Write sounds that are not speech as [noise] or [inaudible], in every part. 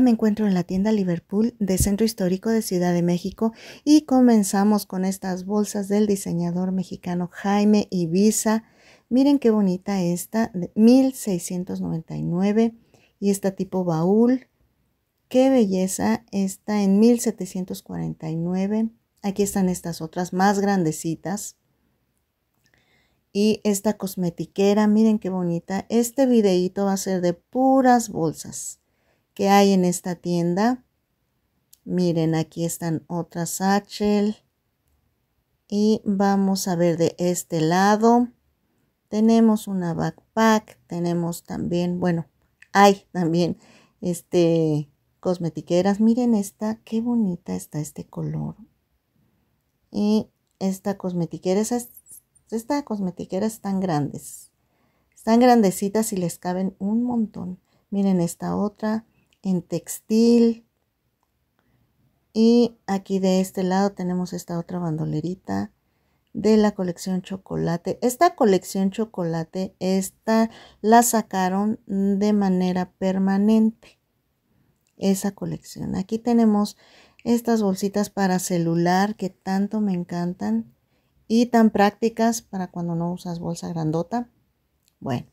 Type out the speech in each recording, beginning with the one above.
me encuentro en la tienda Liverpool de Centro Histórico de Ciudad de México y comenzamos con estas bolsas del diseñador mexicano Jaime Ibiza. Miren qué bonita esta, de 1699 y esta tipo baúl. Qué belleza, está en 1749. Aquí están estas otras más grandecitas. Y esta cosmetiquera, miren qué bonita. Este videíto va a ser de puras bolsas que hay en esta tienda. Miren, aquí están otras satchel. Y vamos a ver de este lado. Tenemos una backpack, tenemos también, bueno, hay también este cosmetiqueras. Miren esta, qué bonita está este color. Y esta cosmetiquera, estas esta cosmetiqueras están grandes. Están grandecitas y les caben un montón. Miren esta otra en textil. Y aquí de este lado tenemos esta otra bandolerita de la colección chocolate. Esta colección chocolate, esta la sacaron de manera permanente. Esa colección. Aquí tenemos estas bolsitas para celular que tanto me encantan y tan prácticas para cuando no usas bolsa grandota. Bueno,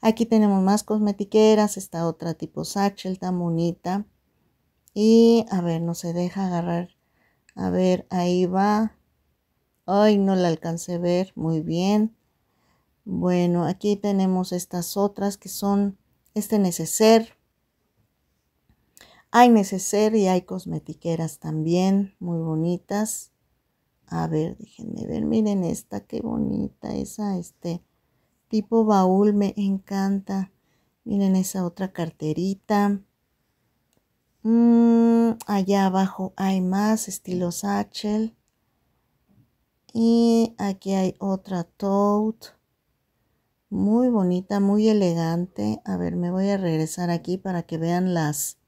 Aquí tenemos más cosmetiqueras, esta otra tipo satchel tan bonita. Y a ver, no se deja agarrar. A ver, ahí va. Ay, no la alcancé a ver. Muy bien. Bueno, aquí tenemos estas otras que son este neceser. Hay neceser y hay cosmetiqueras también, muy bonitas. A ver, déjenme ver, miren esta, qué bonita, esa, este, tipo baúl me encanta. Miren esa otra carterita. Mm, allá abajo hay más estilo satchel. Y aquí hay otra tote. Muy bonita, muy elegante. A ver, me voy a regresar aquí para que vean las,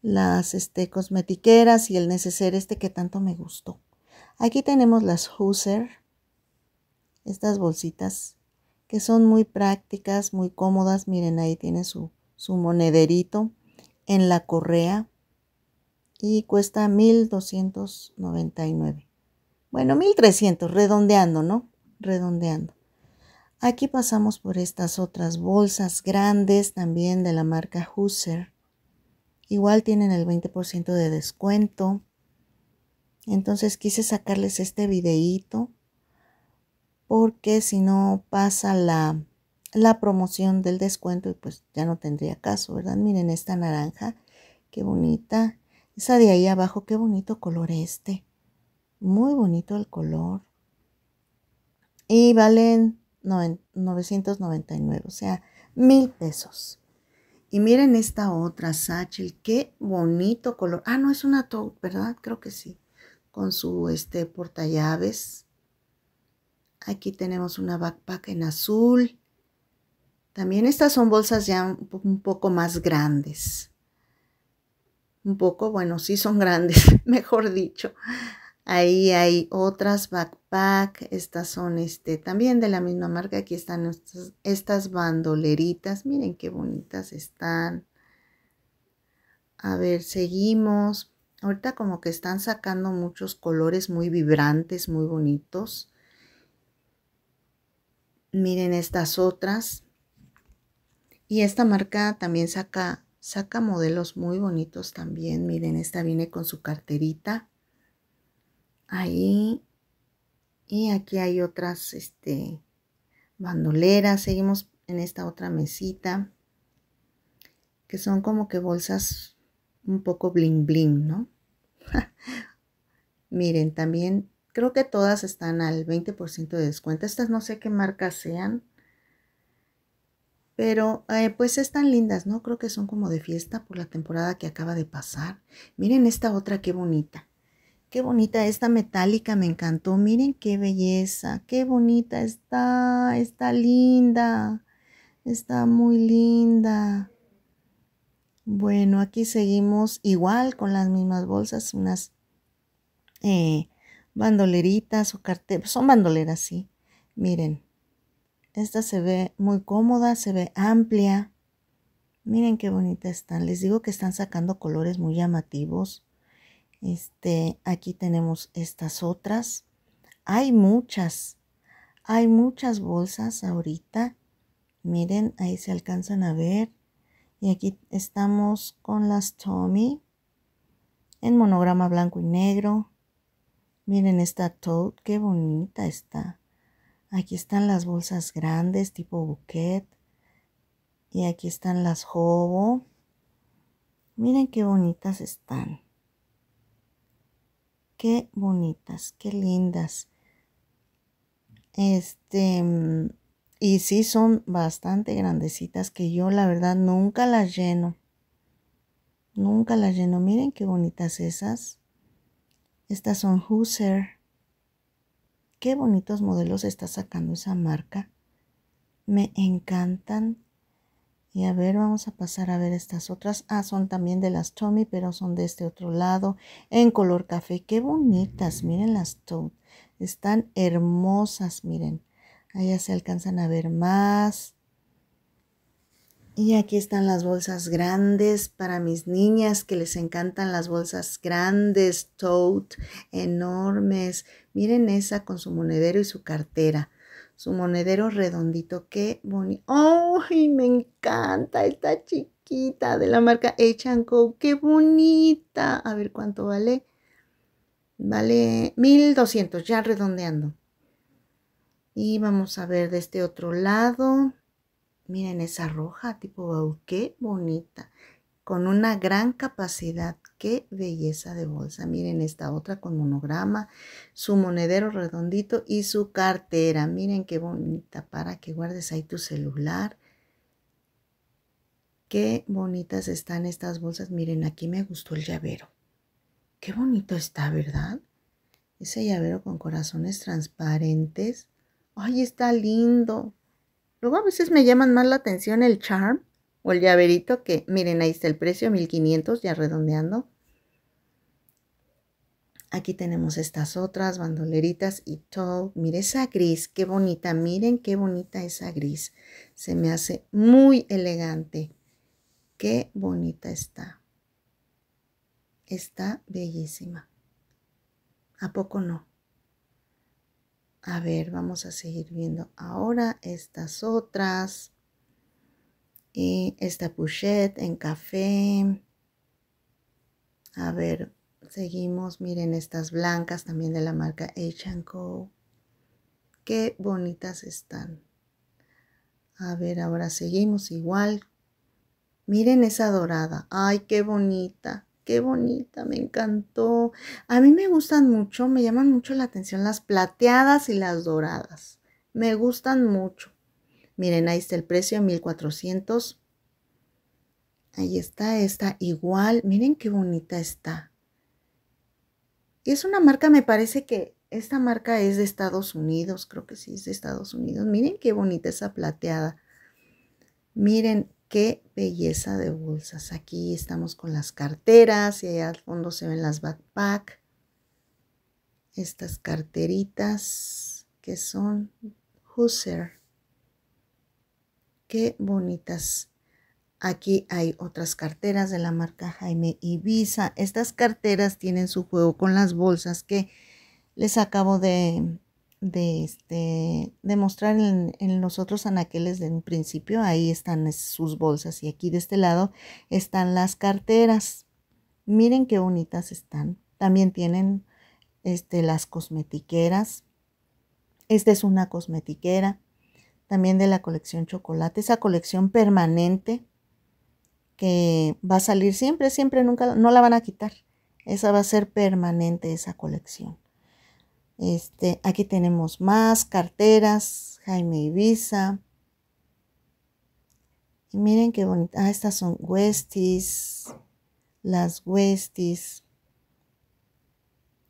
las este, cosmetiqueras y el neceser este que tanto me gustó. Aquí tenemos las Hooser. Estas bolsitas que son muy prácticas, muy cómodas. Miren, ahí tiene su, monederito en la correa y cuesta 1299. Bueno, 1300, redondeando, ¿no? Redondeando. Aquí pasamos por estas otras bolsas grandes también de la marca Husser. Igual tienen el 20% de descuento. Entonces quise sacarles este videíto porque si no pasa la, la promoción del descuento, y pues ya no tendría caso, ¿verdad? Miren esta naranja, qué bonita. Esa de ahí abajo, qué bonito color este. Muy bonito el color. Y valen 999, o sea, mil pesos. Y miren esta otra, Satchel, qué bonito color. Ah, no, es una tote, ¿verdad? Creo que sí. Con su este portallaves Aquí tenemos una backpack en azul. También estas son bolsas ya un poco más grandes. Un poco, bueno, sí son grandes, [laughs] mejor dicho. Ahí hay otras backpack. Estas son este, también de la misma marca. Aquí están estas, estas bandoleritas. Miren qué bonitas están. A ver, seguimos. Ahorita como que están sacando muchos colores muy vibrantes, muy bonitos. Miren estas otras. Y esta marca también saca, saca modelos muy bonitos también. Miren, esta viene con su carterita. Ahí. Y aquí hay otras este, bandoleras. Seguimos en esta otra mesita. Que son como que bolsas un poco bling bling, ¿no? [laughs] Miren, también Creo que todas están al 20% de descuento. Estas no sé qué marcas sean. Pero eh, pues están lindas, ¿no? Creo que son como de fiesta por la temporada que acaba de pasar. Miren esta otra, qué bonita. Qué bonita esta metálica, me encantó. Miren qué belleza, qué bonita está, está linda, está muy linda. Bueno, aquí seguimos igual con las mismas bolsas, unas eh, bandoleritas o carteras, son bandoleras, sí. Miren, esta se ve muy cómoda, se ve amplia. Miren qué bonita están. Les digo que están sacando colores muy llamativos. Este, aquí tenemos estas otras. Hay muchas. Hay muchas bolsas ahorita. Miren, ahí se alcanzan a ver. Y aquí estamos con las Tommy en monograma blanco y negro. Miren esta tote, qué bonita está. Aquí están las bolsas grandes tipo bouquet. Y aquí están las hobo. Miren qué bonitas están. Qué bonitas, qué lindas. Este, y sí son bastante grandecitas que yo la verdad nunca las lleno. Nunca las lleno. Miren qué bonitas esas. Estas son Husser. Qué bonitos modelos está sacando esa marca. Me encantan. Y a ver, vamos a pasar a ver estas otras. Ah, son también de las Tommy, pero son de este otro lado, en color café. Qué bonitas, miren las Tommy, Están hermosas, miren. Allá se alcanzan a ver más. Y aquí están las bolsas grandes para mis niñas que les encantan las bolsas grandes, tote, enormes. Miren esa con su monedero y su cartera. Su monedero redondito, qué bonito. ¡Ay, me encanta! esta chiquita de la marca echanco ¡Qué bonita! A ver cuánto vale. Vale 1200, ya redondeando. Y vamos a ver de este otro lado. Miren esa roja tipo baú, qué bonita, con una gran capacidad, qué belleza de bolsa. Miren esta otra con monograma, su monedero redondito y su cartera. Miren qué bonita para que guardes ahí tu celular. Qué bonitas están estas bolsas. Miren, aquí me gustó el llavero. Qué bonito está, ¿verdad? Ese llavero con corazones transparentes. ¡Ay, está lindo! Luego a veces me llaman más la atención el charm o el llaverito que, miren, ahí está el precio, 1500, ya redondeando. Aquí tenemos estas otras bandoleritas y todo. Miren esa gris, qué bonita. Miren qué bonita esa gris. Se me hace muy elegante. Qué bonita está. Está bellísima. ¿A poco no? A ver, vamos a seguir viendo ahora estas otras. Y esta pochette en café. A ver, seguimos. Miren estas blancas también de la marca Co, Qué bonitas están. A ver, ahora seguimos igual. Miren esa dorada. Ay, qué bonita qué bonita, me encantó. A mí me gustan mucho, me llaman mucho la atención las plateadas y las doradas. Me gustan mucho. Miren, ahí está el precio, 1400. Ahí está esta, igual. Miren qué bonita está. Y es una marca, me parece que esta marca es de Estados Unidos. Creo que sí es de Estados Unidos. Miren qué bonita esa plateada. Miren, Qué belleza de bolsas. Aquí estamos con las carteras y allá al fondo se ven las backpack. Estas carteritas que son Husser. Qué bonitas. Aquí hay otras carteras de la marca Jaime Ibiza. Estas carteras tienen su juego con las bolsas que les acabo de de, este, demostrar mostrar en, en, los otros anaqueles de un principio. Ahí están sus bolsas y aquí de este lado están las carteras. Miren qué bonitas están. También tienen este, las cosmetiqueras. Esta es una cosmetiquera también de la colección chocolate, esa colección permanente que va a salir siempre, siempre, nunca, no la van a quitar. Esa va a ser permanente esa colección. Este, aquí tenemos más carteras, Jaime Ibiza. Y miren qué bonita. Ah, estas son Westies. Las Westies.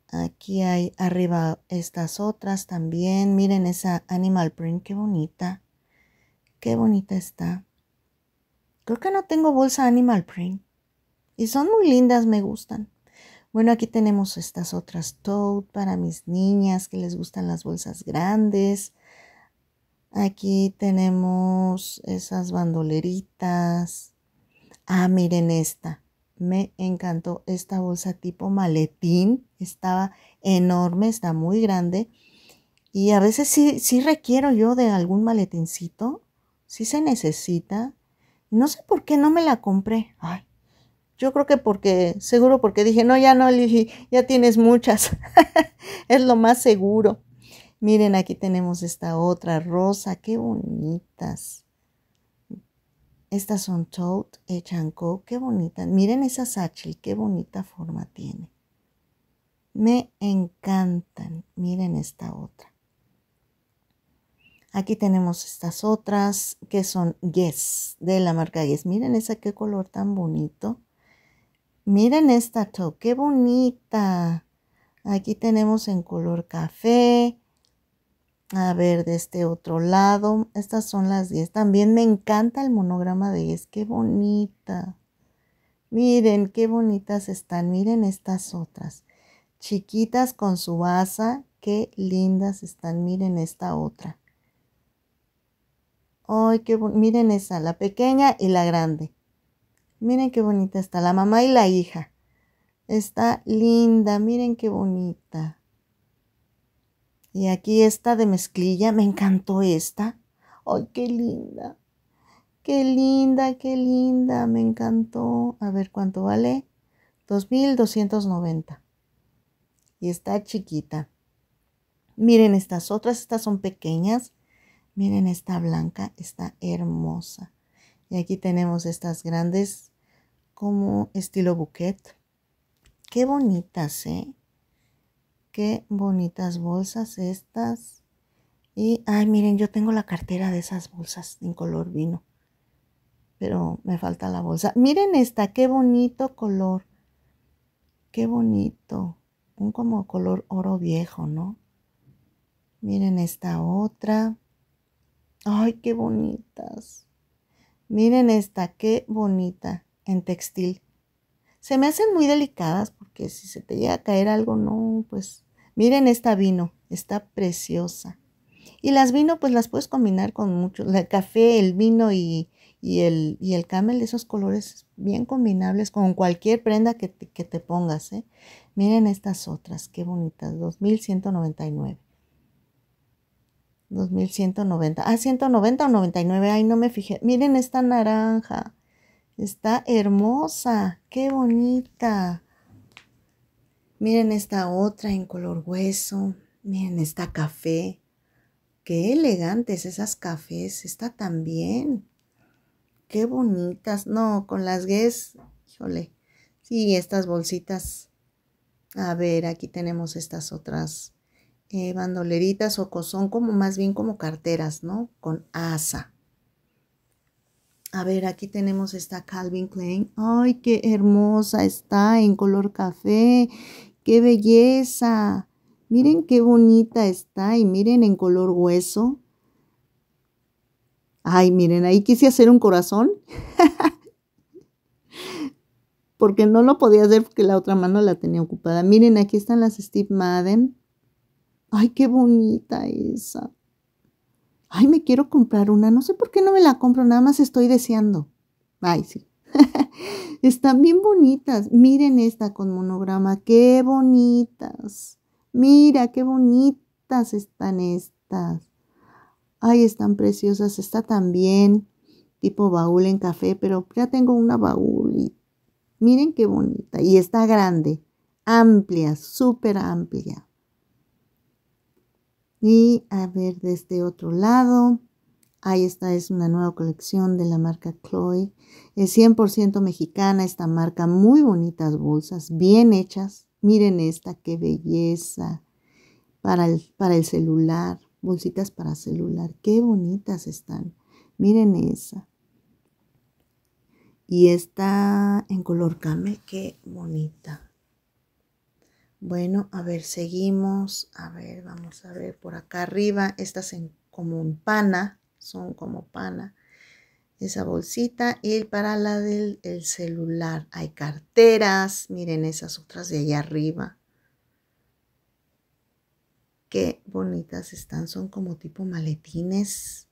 Aquí hay arriba estas otras también. Miren esa animal print, qué bonita. Qué bonita está. Creo que no tengo bolsa animal print. Y son muy lindas, me gustan. Bueno, aquí tenemos estas otras tote para mis niñas que les gustan las bolsas grandes. Aquí tenemos esas bandoleritas. Ah, miren esta. Me encantó esta bolsa tipo maletín. Estaba enorme, está muy grande. Y a veces sí, sí requiero yo de algún maletincito. Sí se necesita. No sé por qué no me la compré. Ay, yo creo que porque, seguro porque dije, no, ya no, ya tienes muchas. [laughs] es lo más seguro. Miren, aquí tenemos esta otra rosa, qué bonitas. Estas son Toad, Echanco, qué bonitas. Miren esa satchel. qué bonita forma tiene. Me encantan. Miren esta otra. Aquí tenemos estas otras que son Yes, de la marca Yes. Miren esa, qué color tan bonito. Miren esta top, qué bonita. Aquí tenemos en color café. A ver, de este otro lado. Estas son las 10. También me encanta el monograma de 10. Qué bonita. Miren, qué bonitas están. Miren estas otras. Chiquitas con su base, Qué lindas están. Miren esta otra. Ay, qué Miren esa, la pequeña y la grande. Miren qué bonita está la mamá y la hija. Está linda, miren qué bonita. Y aquí está de mezclilla, me encantó esta. ¡Ay, qué linda! ¡Qué linda, qué linda! Me encantó. A ver cuánto vale. 2.290. Y está chiquita. Miren estas otras, estas son pequeñas. Miren esta blanca, está hermosa. Y aquí tenemos estas grandes como estilo bouquet. Qué bonitas, ¿eh? Qué bonitas bolsas estas. Y, ay, miren, yo tengo la cartera de esas bolsas en color vino. Pero me falta la bolsa. Miren esta, qué bonito color. Qué bonito. Un como color oro viejo, ¿no? Miren esta otra. Ay, qué bonitas. Miren esta, qué bonita en textil. Se me hacen muy delicadas porque si se te llega a caer algo, no, pues miren esta vino, está preciosa. Y las vino, pues las puedes combinar con mucho, el café, el vino y, el, y el camel, esos colores bien combinables con cualquier prenda que te, que te pongas. ¿eh? Miren estas otras, qué bonitas, 2199. 2190. Ah, 190 o 99. Ay, no me fijé. Miren esta naranja. Está hermosa. Qué bonita. Miren esta otra en color hueso. Miren esta café. Qué elegantes esas cafés. tan bien. Qué bonitas. No, con las gues. Híjole. Sí, estas bolsitas. A ver, aquí tenemos estas otras eh, bandoleritas o son como más bien como carteras, ¿no? Con asa. A ver, aquí tenemos esta Calvin Klein. ¡Ay, qué hermosa está en color café! ¡Qué belleza! Miren qué bonita está y miren en color hueso. Ay, miren, ahí quise hacer un corazón. [laughs] Porque no lo podía hacer porque la otra mano la tenía ocupada. Miren, aquí están las Steve Madden ay, qué bonita esa. Ay, me quiero comprar una. No sé por qué no me la compro, nada más estoy deseando. Ay, sí. [laughs] Están bien bonitas. Miren esta con monograma. Qué bonitas. Mira, qué bonitas están estas. Ay, están preciosas. Está también tipo baúl en café, pero ya tengo una baúl. miren qué bonita. Y está grande. Amplia, súper amplia. Y a ver desde otro lado. Ahí está, es una nueva colección de la marca Chloe. Es 100% mexicana esta marca. Muy bonitas bolsas, bien hechas. Miren esta, qué belleza. Para el, para el celular, bolsitas para celular. Qué bonitas están. Miren esa. Y está en color camel, qué bonita. Bueno, a ver, seguimos. A ver, vamos a ver por acá arriba. Estas en, como en pana, son como pana. Esa bolsita. Y para la del el celular hay carteras. Miren esas otras de allá arriba. Qué bonitas están. Son como tipo maletines.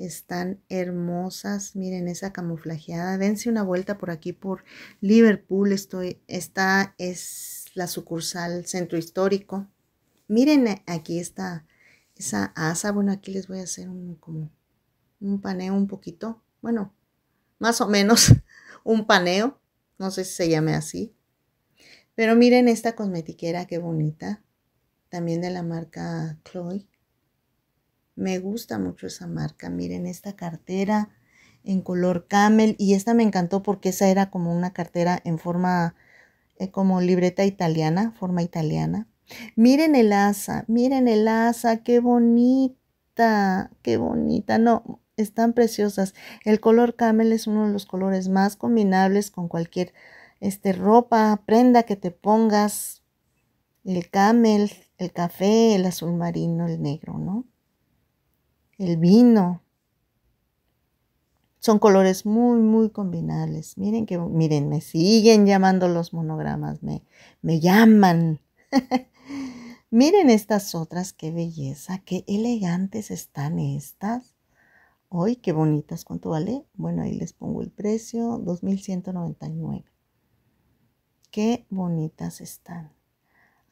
Están hermosas. Miren esa camuflajeada. Dense una vuelta por aquí por Liverpool. Estoy, esta es la sucursal centro histórico. Miren eh, aquí está esa asa. Bueno, aquí les voy a hacer un, un paneo un poquito. Bueno, más o menos [laughs] un paneo. No sé si se llame así. Pero miren esta cosmetiquera, qué bonita. También de la marca Chloe. Me gusta mucho esa marca. Miren esta cartera en color camel y esta me encantó porque esa era como una cartera en forma eh, como libreta italiana, forma italiana. Miren el asa, miren el asa, qué bonita, qué bonita. No, están preciosas. El color camel es uno de los colores más combinables con cualquier este, ropa, prenda que te pongas. El camel, el café, el azul marino, el negro, ¿no? el vino. Son colores muy, muy combinables. Miren que, miren, me siguen llamando los monogramas, me, me llaman. [laughs] miren estas otras, qué belleza, qué elegantes están estas. Hoy, qué bonitas, ¿cuánto vale? Bueno, ahí les pongo el precio, 2199. Qué bonitas están.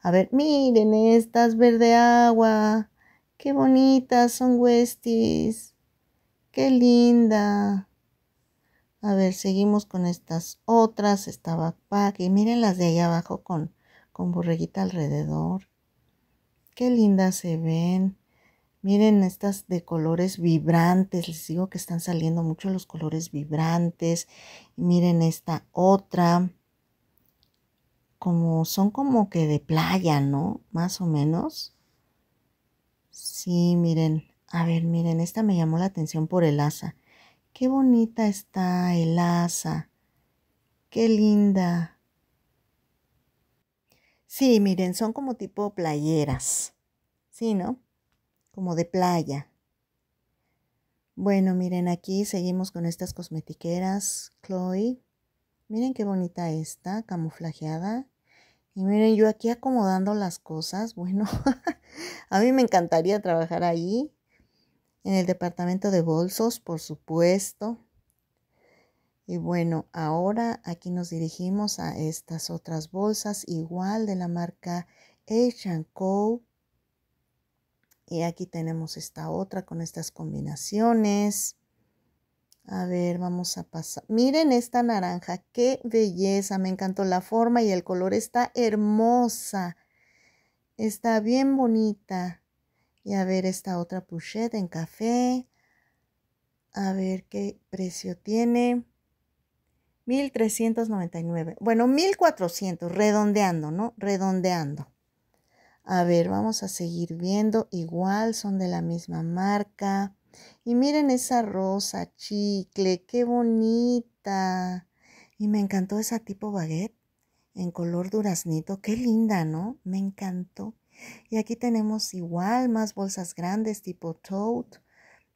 A ver, miren estas, verde agua. Qué bonitas son Westies. Qué linda. A ver, seguimos con estas otras. Esta backpack. Y miren las de allá abajo con, con borreguita alrededor. Qué lindas se ven. Miren estas de colores vibrantes, les digo que están saliendo mucho los colores vibrantes. Miren esta otra, como son como que de playa, ¿no? Más o menos. Sí, miren, a ver, miren, esta me llamó la atención por el asa. Qué bonita está el asa. Qué linda. Sí, miren, son como tipo playeras. Sí, ¿no? Como de playa. Bueno, miren, aquí seguimos con estas cosmetiqueras. Chloe. Miren qué bonita está, camuflajeada. Y miren, yo aquí acomodando las cosas. [laughs] Bueno. A mí me encantaría trabajar ahí, en el departamento de bolsos, por supuesto. Y bueno, ahora aquí nos dirigimos a estas otras bolsas, igual de la marca H Y aquí tenemos esta otra con estas combinaciones. A ver, vamos a pasar. Miren esta naranja, qué belleza, me encantó la forma y el color está hermosa. Está bien bonita. Y a ver esta otra pochette en café. A ver qué precio tiene. 1399. Bueno, 1400, redondeando, ¿no? Redondeando. A ver, vamos a seguir viendo. Igual son de la misma marca. Y miren esa rosa chicle, qué bonita. Y me encantó esa tipo baguette en color duraznito. Qué linda, ¿no? Me encantó. Y aquí tenemos igual más bolsas grandes tipo tote.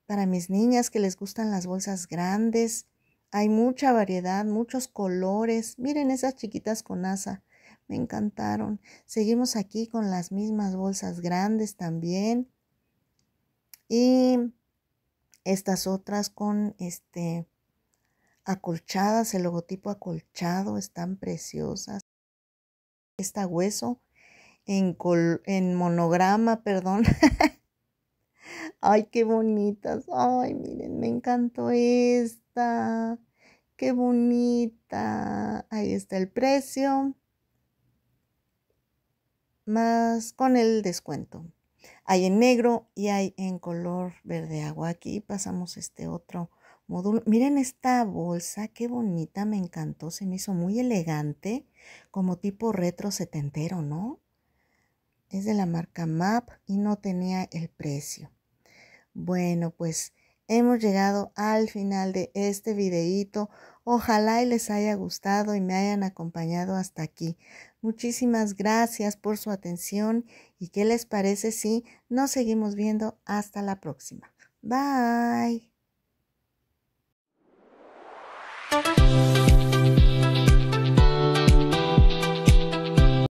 Para mis niñas que les gustan las bolsas grandes, hay mucha variedad, muchos colores. Miren esas chiquitas con asa. Me encantaron. Seguimos aquí con las mismas bolsas grandes también. Y estas otras con este acolchadas, el logotipo acolchado, están preciosas. Esta hueso en, en monograma, perdón. [laughs] Ay, qué bonitas. Ay, miren, me encantó esta. Qué bonita. Ahí está el precio. Más con el descuento. Hay en negro y hay en color verde agua. Aquí pasamos este otro módulo. Miren esta bolsa, qué bonita, me encantó, se me hizo muy elegante, como tipo retro setentero, ¿no? Es de la marca MAP y no tenía el precio. Bueno, pues hemos llegado al final de este videíto. Ojalá y les haya gustado y me hayan acompañado hasta aquí. Muchísimas gracias por su atención y qué les parece si nos seguimos viendo hasta la próxima. Bye.